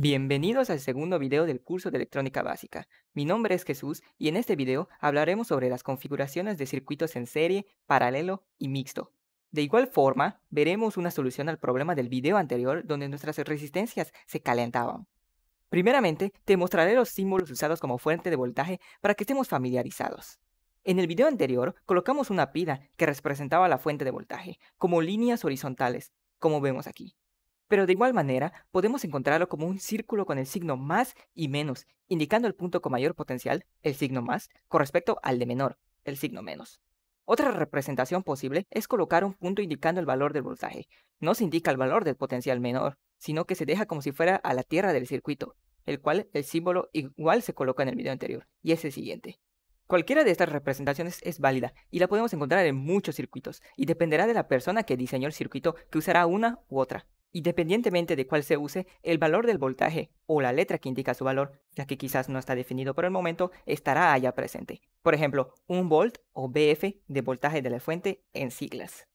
Bienvenidos al segundo video del curso de electrónica básica. Mi nombre es Jesús y en este video hablaremos sobre las configuraciones de circuitos en serie, paralelo y mixto. De igual forma, veremos una solución al problema del video anterior donde nuestras resistencias se calentaban. Primeramente, te mostraré los símbolos usados como fuente de voltaje para que estemos familiarizados. En el video anterior, colocamos una pida que representaba la fuente de voltaje, como líneas horizontales, como vemos aquí. Pero de igual manera, podemos encontrarlo como un círculo con el signo más y menos, indicando el punto con mayor potencial, el signo más, con respecto al de menor, el signo menos. Otra representación posible es colocar un punto indicando el valor del voltaje. No se indica el valor del potencial menor, sino que se deja como si fuera a la tierra del circuito, el cual el símbolo igual se coloca en el video anterior, y es el siguiente. Cualquiera de estas representaciones es válida y la podemos encontrar en muchos circuitos, y dependerá de la persona que diseñó el circuito que usará una u otra. Independientemente de cuál se use, el valor del voltaje o la letra que indica su valor, ya que quizás no está definido por el momento, estará allá presente. Por ejemplo, un volt o BF de voltaje de la fuente en siglas.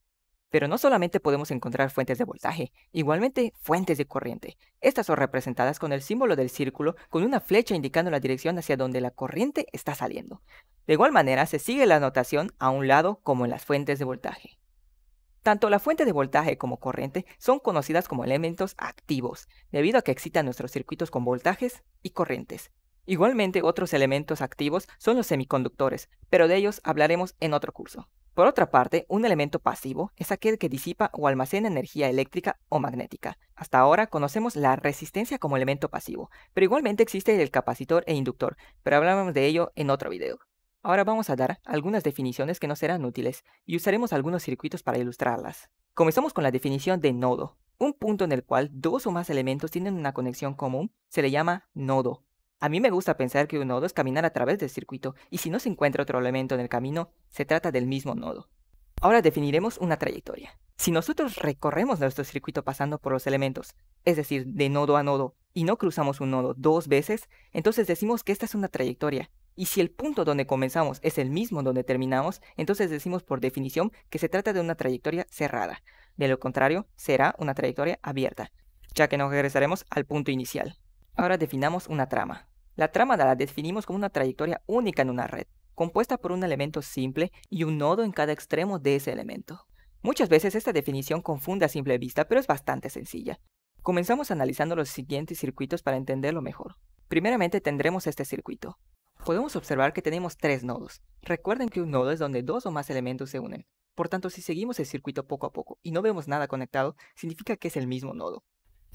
Pero no solamente podemos encontrar fuentes de voltaje, igualmente fuentes de corriente. Estas son representadas con el símbolo del círculo con una flecha indicando la dirección hacia donde la corriente está saliendo. De igual manera, se sigue la notación a un lado como en las fuentes de voltaje. Tanto la fuente de voltaje como corriente son conocidas como elementos activos, debido a que excitan nuestros circuitos con voltajes y corrientes. Igualmente, otros elementos activos son los semiconductores, pero de ellos hablaremos en otro curso. Por otra parte, un elemento pasivo es aquel que disipa o almacena energía eléctrica o magnética. Hasta ahora conocemos la resistencia como elemento pasivo, pero igualmente existe el capacitor e inductor, pero hablaremos de ello en otro video. Ahora vamos a dar algunas definiciones que nos serán útiles y usaremos algunos circuitos para ilustrarlas. Comenzamos con la definición de nodo. Un punto en el cual dos o más elementos tienen una conexión común se le llama nodo. A mí me gusta pensar que un nodo es caminar a través del circuito y si no se encuentra otro elemento en el camino, se trata del mismo nodo. Ahora definiremos una trayectoria. Si nosotros recorremos nuestro circuito pasando por los elementos, es decir, de nodo a nodo, y no cruzamos un nodo dos veces, entonces decimos que esta es una trayectoria y si el punto donde comenzamos es el mismo donde terminamos, entonces decimos por definición que se trata de una trayectoria cerrada. De lo contrario, será una trayectoria abierta, ya que nos regresaremos al punto inicial. Ahora definamos una trama. La trama la definimos como una trayectoria única en una red, compuesta por un elemento simple y un nodo en cada extremo de ese elemento. Muchas veces esta definición confunde a simple vista, pero es bastante sencilla. Comenzamos analizando los siguientes circuitos para entenderlo mejor. Primeramente tendremos este circuito, podemos observar que tenemos tres nodos. Recuerden que un nodo es donde dos o más elementos se unen. Por tanto, si seguimos el circuito poco a poco y no vemos nada conectado, significa que es el mismo nodo.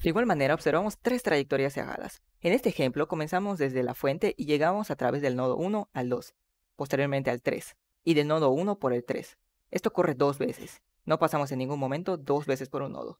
De igual manera, observamos tres trayectorias cegadas. En este ejemplo, comenzamos desde la fuente y llegamos a través del nodo 1 al 2, posteriormente al 3, y del nodo 1 por el 3. Esto ocurre dos veces. No pasamos en ningún momento dos veces por un nodo.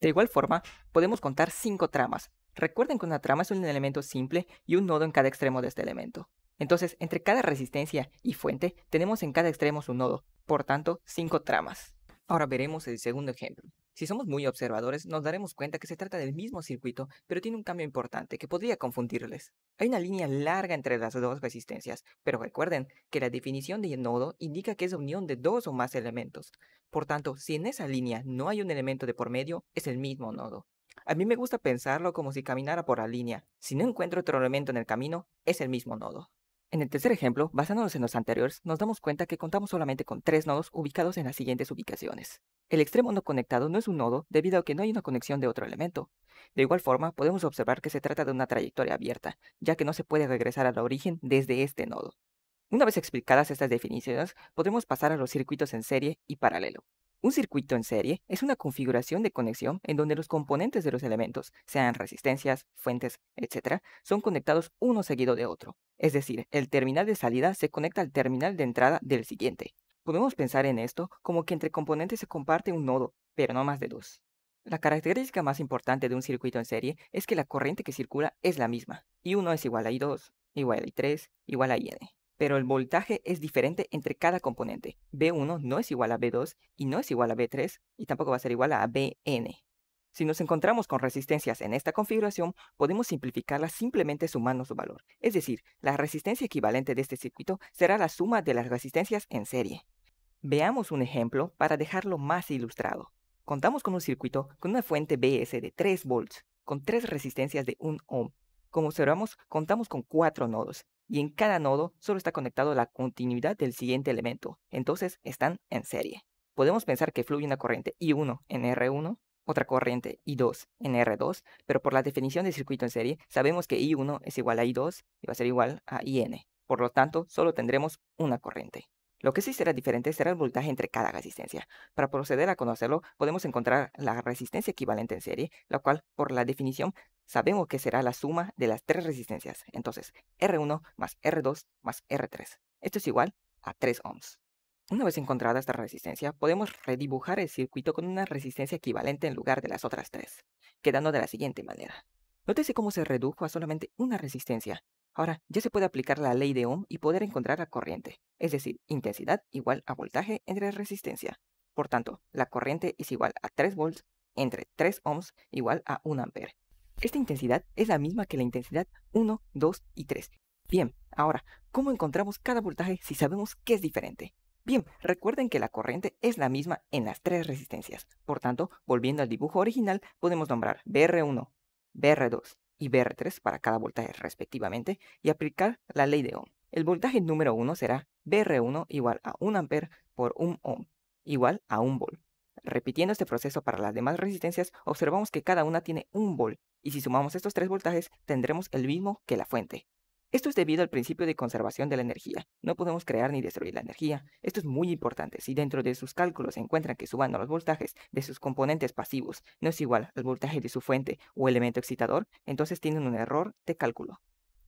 De igual forma, podemos contar cinco tramas. Recuerden que una trama es un elemento simple y un nodo en cada extremo de este elemento. Entonces, entre cada resistencia y fuente tenemos en cada extremo su nodo, por tanto, cinco tramas. Ahora veremos el segundo ejemplo. Si somos muy observadores, nos daremos cuenta que se trata del mismo circuito, pero tiene un cambio importante que podría confundirles. Hay una línea larga entre las dos resistencias, pero recuerden que la definición de nodo indica que es unión de dos o más elementos. Por tanto, si en esa línea no hay un elemento de por medio, es el mismo nodo. A mí me gusta pensarlo como si caminara por la línea. Si no encuentro otro elemento en el camino, es el mismo nodo. En el tercer ejemplo, basándonos en los anteriores, nos damos cuenta que contamos solamente con tres nodos ubicados en las siguientes ubicaciones. El extremo no conectado no es un nodo debido a que no hay una conexión de otro elemento. De igual forma, podemos observar que se trata de una trayectoria abierta, ya que no se puede regresar al origen desde este nodo. Una vez explicadas estas definiciones, podemos pasar a los circuitos en serie y paralelo. Un circuito en serie es una configuración de conexión en donde los componentes de los elementos, sean resistencias, fuentes, etc., son conectados uno seguido de otro. Es decir, el terminal de salida se conecta al terminal de entrada del siguiente. Podemos pensar en esto como que entre componentes se comparte un nodo, pero no más de dos. La característica más importante de un circuito en serie es que la corriente que circula es la misma, y 1 es igual a I2, igual a I3, igual a IN pero el voltaje es diferente entre cada componente. B1 no es igual a B2 y no es igual a B3 y tampoco va a ser igual a Bn. Si nos encontramos con resistencias en esta configuración, podemos simplificarlas simplemente sumando su valor. Es decir, la resistencia equivalente de este circuito será la suma de las resistencias en serie. Veamos un ejemplo para dejarlo más ilustrado. Contamos con un circuito con una fuente BS de 3 volts, con tres resistencias de 1 ohm. Como observamos, contamos con cuatro nodos, y en cada nodo solo está conectado la continuidad del siguiente elemento, entonces están en serie. Podemos pensar que fluye una corriente I1 en R1, otra corriente I2 en R2, pero por la definición de circuito en serie sabemos que I1 es igual a I2 y va a ser igual a IN, por lo tanto solo tendremos una corriente. Lo que sí será diferente será el voltaje entre cada resistencia. Para proceder a conocerlo, podemos encontrar la resistencia equivalente en serie, la cual, por la definición, sabemos que será la suma de las tres resistencias. Entonces, R1 más R2 más R3. Esto es igual a 3 ohms. Una vez encontrada esta resistencia, podemos redibujar el circuito con una resistencia equivalente en lugar de las otras tres, quedando de la siguiente manera. Nótese cómo se redujo a solamente una resistencia. Ahora ya se puede aplicar la ley de Ohm y poder encontrar la corriente, es decir, intensidad igual a voltaje entre resistencia. Por tanto, la corriente es igual a 3 volts entre 3 ohms igual a 1 ampere, esta intensidad es la misma que la intensidad 1, 2 y 3. Bien, ahora, ¿cómo encontramos cada voltaje si sabemos que es diferente? Bien, recuerden que la corriente es la misma en las tres resistencias. Por tanto, volviendo al dibujo original, podemos nombrar BR1, BR2 y BR3 para cada voltaje respectivamente y aplicar la ley de Ohm. El voltaje número 1 será BR1 igual a 1 A por 1 Ohm, igual a 1 volt. Repitiendo este proceso para las demás resistencias, observamos que cada una tiene un volt, y si sumamos estos tres voltajes, tendremos el mismo que la fuente. Esto es debido al principio de conservación de la energía. No podemos crear ni destruir la energía. Esto es muy importante. Si dentro de sus cálculos encuentran que sumando los voltajes de sus componentes pasivos no es igual al voltaje de su fuente o elemento excitador, entonces tienen un error de cálculo.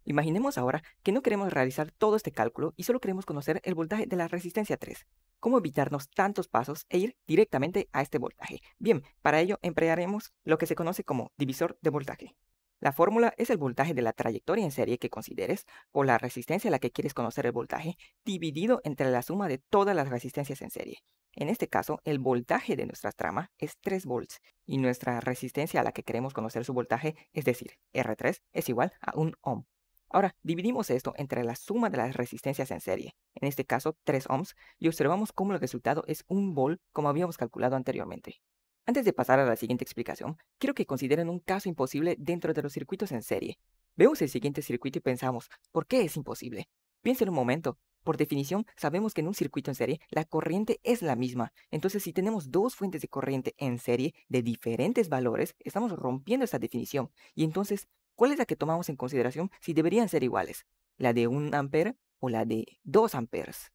Imaginemos ahora que no queremos realizar todo este cálculo y solo queremos conocer el voltaje de la resistencia 3. ¿Cómo evitarnos tantos pasos e ir directamente a este voltaje? Bien, para ello emplearemos lo que se conoce como divisor de voltaje. La fórmula es el voltaje de la trayectoria en serie que consideres o la resistencia a la que quieres conocer el voltaje dividido entre la suma de todas las resistencias en serie. En este caso, el voltaje de nuestra trama es 3 volts y nuestra resistencia a la que queremos conocer su voltaje, es decir, R3, es igual a 1 ohm. Ahora, dividimos esto entre la suma de las resistencias en serie, en este caso 3 ohms, y observamos cómo el resultado es un volt como habíamos calculado anteriormente. Antes de pasar a la siguiente explicación, quiero que consideren un caso imposible dentro de los circuitos en serie. Vemos el siguiente circuito y pensamos, ¿por qué es imposible? Piensen un momento. Por definición, sabemos que en un circuito en serie la corriente es la misma. Entonces, si tenemos dos fuentes de corriente en serie de diferentes valores, estamos rompiendo esa definición. Y entonces, ¿Cuál es la que tomamos en consideración si deberían ser iguales? ¿La de 1 ampere o la de 2 amperes?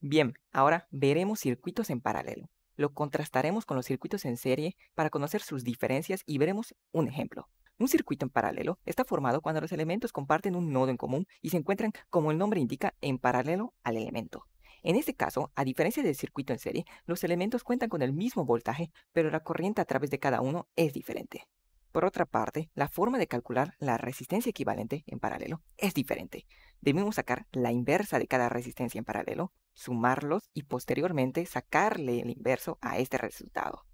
Bien, ahora veremos circuitos en paralelo. Lo contrastaremos con los circuitos en serie para conocer sus diferencias y veremos un ejemplo. Un circuito en paralelo está formado cuando los elementos comparten un nodo en común y se encuentran, como el nombre indica, en paralelo al elemento. En este caso, a diferencia del circuito en serie, los elementos cuentan con el mismo voltaje, pero la corriente a través de cada uno es diferente. Por otra parte, la forma de calcular la resistencia equivalente en paralelo es diferente. Debemos sacar la inversa de cada resistencia en paralelo, sumarlos y posteriormente sacarle el inverso a este resultado.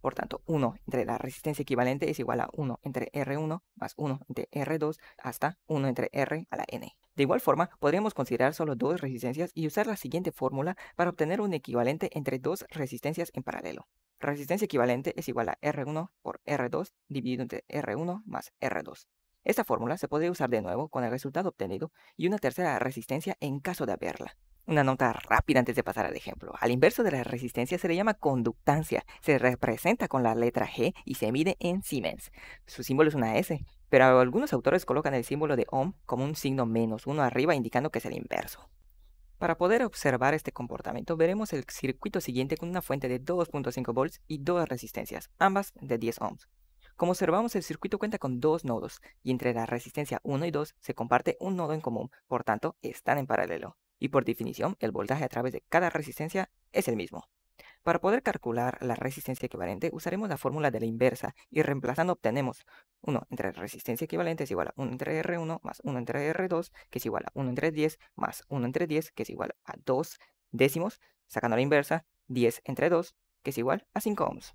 Por tanto, 1 entre la resistencia equivalente es igual a 1 entre R1 más 1 entre R2 hasta 1 entre R a la N. De igual forma, podríamos considerar solo dos resistencias y usar la siguiente fórmula para obtener un equivalente entre dos resistencias en paralelo. Resistencia equivalente es igual a R1 por R2 dividido entre R1 más R2. Esta fórmula se podría usar de nuevo con el resultado obtenido y una tercera resistencia en caso de haberla. Una nota rápida antes de pasar al ejemplo. Al inverso de la resistencia se le llama conductancia. Se representa con la letra G y se mide en Siemens. Su símbolo es una S, pero algunos autores colocan el símbolo de ohm como un signo menos uno arriba indicando que es el inverso. Para poder observar este comportamiento, veremos el circuito siguiente con una fuente de 2.5 volts y dos resistencias, ambas de 10 ohms. Como observamos, el circuito cuenta con dos nodos, y entre la resistencia 1 y 2 se comparte un nodo en común, por tanto, están en paralelo. Y por definición, el voltaje a través de cada resistencia es el mismo. Para poder calcular la resistencia equivalente, usaremos la fórmula de la inversa y reemplazando obtenemos 1 entre resistencia equivalente es igual a 1 entre R1 más 1 entre R2, que es igual a 1 entre 10 más 1 entre 10, que es igual a 2 décimos, sacando la inversa, 10 entre 2, que es igual a 5 ohms.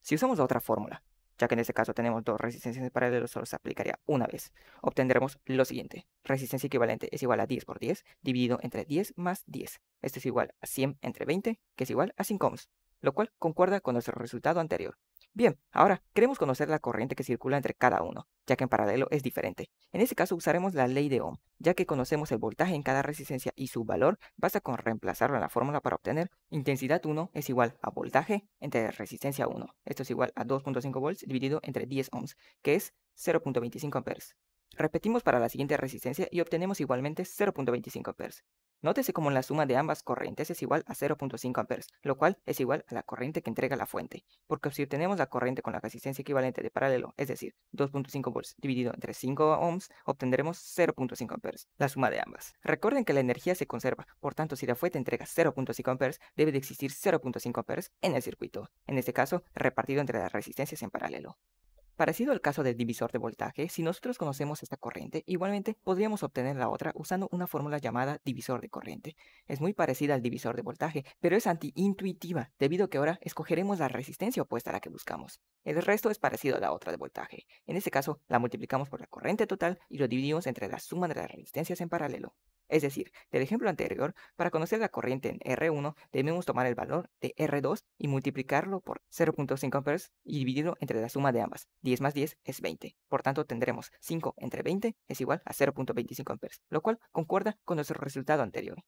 Si usamos la otra fórmula, ya que en este caso tenemos dos resistencias en paralelo, solo se aplicaría una vez. Obtendremos lo siguiente. Resistencia equivalente es igual a 10 por 10, dividido entre 10 más 10. Esto es igual a 100 entre 20, que es igual a 5 ohms, lo cual concuerda con nuestro resultado anterior. Bien, ahora queremos conocer la corriente que circula entre cada uno, ya que en paralelo es diferente. En este caso usaremos la ley de Ohm, ya que conocemos el voltaje en cada resistencia y su valor, basta con reemplazarlo en la fórmula para obtener intensidad 1 es igual a voltaje entre resistencia 1. Esto es igual a 2.5 volts dividido entre 10 ohms, que es 0.25 amperes. Repetimos para la siguiente resistencia y obtenemos igualmente 0.25 amperes. Nótese como la suma de ambas corrientes es igual a 0.5 amperes, lo cual es igual a la corriente que entrega la fuente, porque si obtenemos la corriente con la resistencia equivalente de paralelo, es decir, 2.5 volts dividido entre 5 ohms, obtendremos 0.5 amperes, la suma de ambas. Recuerden que la energía se conserva, por tanto si la fuente entrega 0.5 amperes, debe de existir 0.5 amperes en el circuito, en este caso repartido entre las resistencias en paralelo. Parecido al caso del divisor de voltaje, si nosotros conocemos esta corriente, igualmente podríamos obtener la otra usando una fórmula llamada divisor de corriente. Es muy parecida al divisor de voltaje, pero es antiintuitiva, debido a que ahora escogeremos la resistencia opuesta a la que buscamos. El resto es parecido a la otra de voltaje. En este caso, la multiplicamos por la corriente total y lo dividimos entre la suma de las resistencias en paralelo. Es decir, del ejemplo anterior, para conocer la corriente en R1 debemos tomar el valor de R2 y multiplicarlo por 0.5 amperes y dividirlo entre la suma de ambas. 10 más 10 es 20. Por tanto, tendremos 5 entre 20 es igual a 0.25 amperes. lo cual concuerda con nuestro resultado anterior.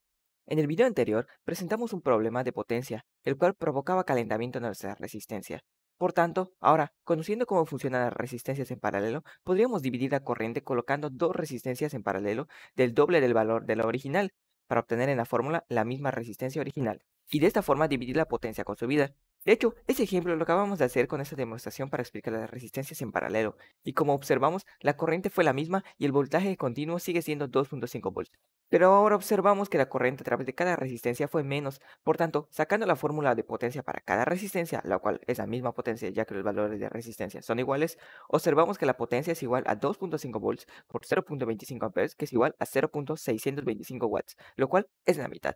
En el video anterior presentamos un problema de potencia, el cual provocaba calentamiento en nuestra resistencia. Por tanto, ahora, conociendo cómo funcionan las resistencias en paralelo, podríamos dividir la corriente colocando dos resistencias en paralelo del doble del valor de la original, para obtener en la fórmula la misma resistencia original, y de esta forma dividir la potencia consumida. De hecho, ese ejemplo lo acabamos de hacer con esta demostración para explicar las resistencias en paralelo, y como observamos, la corriente fue la misma y el voltaje continuo sigue siendo 2.5 volts. Pero ahora observamos que la corriente a través de cada resistencia fue menos, por tanto, sacando la fórmula de potencia para cada resistencia, la cual es la misma potencia ya que los valores de resistencia son iguales, observamos que la potencia es igual a 2.5 volts por 0.25 amperes, que es igual a 0.625 watts, lo cual es la mitad.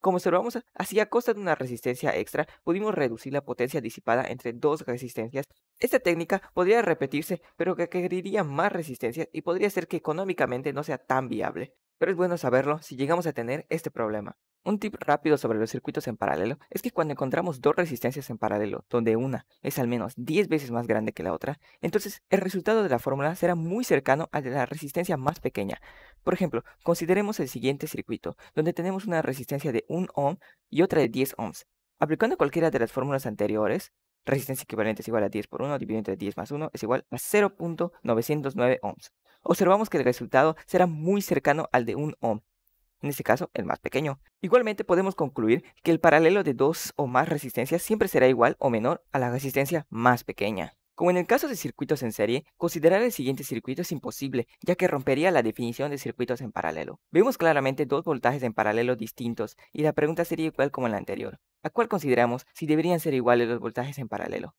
Como observamos, así a costa de una resistencia extra, pudimos reducir la potencia disipada entre dos resistencias. Esta técnica podría repetirse, pero requeriría más resistencia y podría ser que económicamente no sea tan viable pero es bueno saberlo si llegamos a tener este problema. Un tip rápido sobre los circuitos en paralelo es que cuando encontramos dos resistencias en paralelo, donde una es al menos 10 veces más grande que la otra, entonces el resultado de la fórmula será muy cercano al de la resistencia más pequeña. Por ejemplo, consideremos el siguiente circuito, donde tenemos una resistencia de 1 ohm y otra de 10 ohms. Aplicando cualquiera de las fórmulas anteriores, resistencia equivalente es igual a 10 por 1 dividido entre 10 más 1 es igual a 0.909 ohms observamos que el resultado será muy cercano al de un ohm, en este caso el más pequeño. Igualmente podemos concluir que el paralelo de dos o más resistencias siempre será igual o menor a la resistencia más pequeña. Como en el caso de circuitos en serie, considerar el siguiente circuito es imposible, ya que rompería la definición de circuitos en paralelo. Vemos claramente dos voltajes en paralelo distintos, y la pregunta sería igual como la anterior. ¿A cuál consideramos si deberían ser iguales los voltajes en paralelo?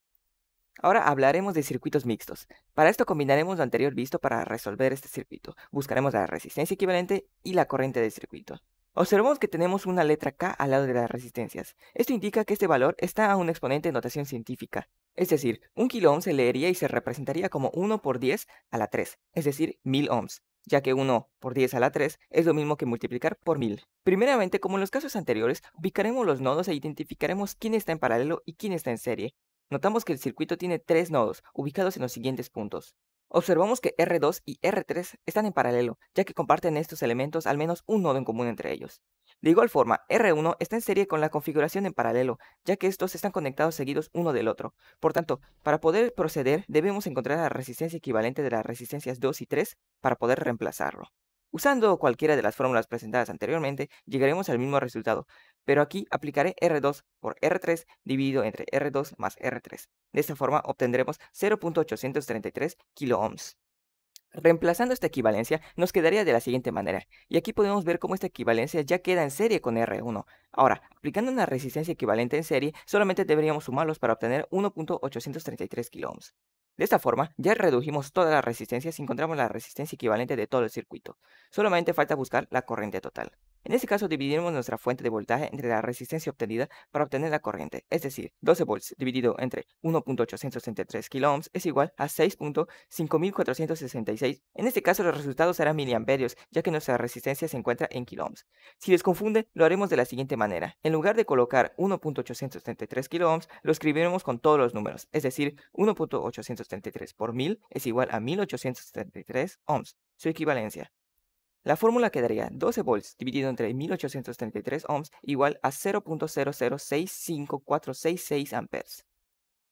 Ahora hablaremos de circuitos mixtos. Para esto combinaremos lo anterior visto para resolver este circuito. Buscaremos la resistencia equivalente y la corriente del circuito. Observamos que tenemos una letra K al lado de las resistencias. Esto indica que este valor está a un exponente de notación científica. Es decir, un kilo ohm se leería y se representaría como 1 por 10 a la 3, es decir, 1000 ohms ya que 1 por 10 a la 3 es lo mismo que multiplicar por 1000. Primeramente, como en los casos anteriores, ubicaremos los nodos e identificaremos quién está en paralelo y quién está en serie. Notamos que el circuito tiene tres nodos, ubicados en los siguientes puntos. Observamos que R2 y R3 están en paralelo, ya que comparten estos elementos al menos un nodo en común entre ellos. De igual forma, R1 está en serie con la configuración en paralelo, ya que estos están conectados seguidos uno del otro. Por tanto, para poder proceder, debemos encontrar la resistencia equivalente de las resistencias 2 y 3 para poder reemplazarlo. Usando cualquiera de las fórmulas presentadas anteriormente, llegaremos al mismo resultado, pero aquí aplicaré R2 por R3 dividido entre R2 más R3. De esta forma obtendremos 0.833 kiloohms. Reemplazando esta equivalencia nos quedaría de la siguiente manera, y aquí podemos ver cómo esta equivalencia ya queda en serie con R1. Ahora, aplicando una resistencia equivalente en serie, solamente deberíamos sumarlos para obtener 1.833 kiloohms. De esta forma, ya redujimos todas las resistencias y encontramos la resistencia equivalente de todo el circuito. Solamente falta buscar la corriente total. En este caso dividiremos nuestra fuente de voltaje entre la resistencia obtenida para obtener la corriente, es decir, 12 volts dividido entre 1.863 kiloohms es igual a 6.5466. En este caso los resultados serán miliamperios, ya que nuestra resistencia se encuentra en kiloohms. Si les confunde, lo haremos de la siguiente manera. En lugar de colocar 1.833 kiloohms, lo escribiremos con todos los números, es decir, 1.833 por 1000 es igual a 1.833 ohms, su equivalencia. La fórmula quedaría 12 volts dividido entre 1833 ohms igual a 0.0065466 amperes.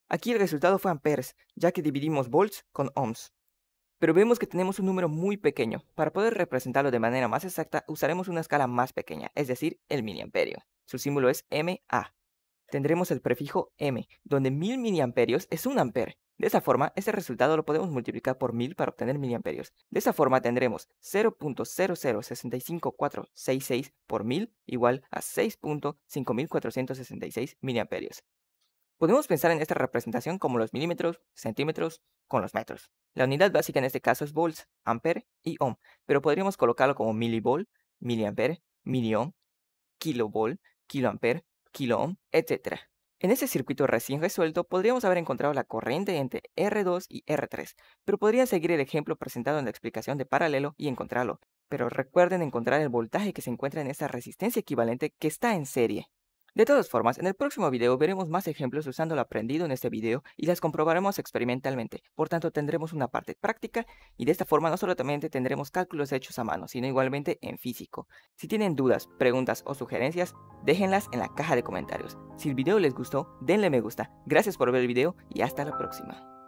Aquí el resultado fue amperes, ya que dividimos volts con ohms. Pero vemos que tenemos un número muy pequeño. Para poder representarlo de manera más exacta, usaremos una escala más pequeña, es decir, el miliamperio. Su símbolo es MA. Tendremos el prefijo M, donde 1000 miliamperios es un ampere. De esa forma, este resultado lo podemos multiplicar por 1000 para obtener miliamperios. De esa forma tendremos 0.0065466 por 1000 igual a 6.5466 miliamperios. Podemos pensar en esta representación como los milímetros, centímetros, con los metros. La unidad básica en este caso es volts, amper y ohm, pero podríamos colocarlo como milivol, miliamper, miliohm, kilovol, kiloamper, kiloohm, etc. En ese circuito recién resuelto podríamos haber encontrado la corriente entre R2 y R3, pero podrían seguir el ejemplo presentado en la explicación de paralelo y encontrarlo, pero recuerden encontrar el voltaje que se encuentra en esa resistencia equivalente que está en serie. De todas formas, en el próximo video veremos más ejemplos usando lo aprendido en este video y las comprobaremos experimentalmente, por tanto tendremos una parte práctica y de esta forma no solamente tendremos cálculos hechos a mano, sino igualmente en físico. Si tienen dudas, preguntas o sugerencias, déjenlas en la caja de comentarios. Si el video les gustó, denle me gusta, gracias por ver el video y hasta la próxima.